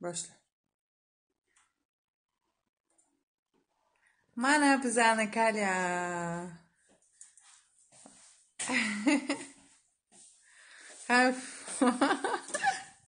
Başla. ما نافذانك هلا هف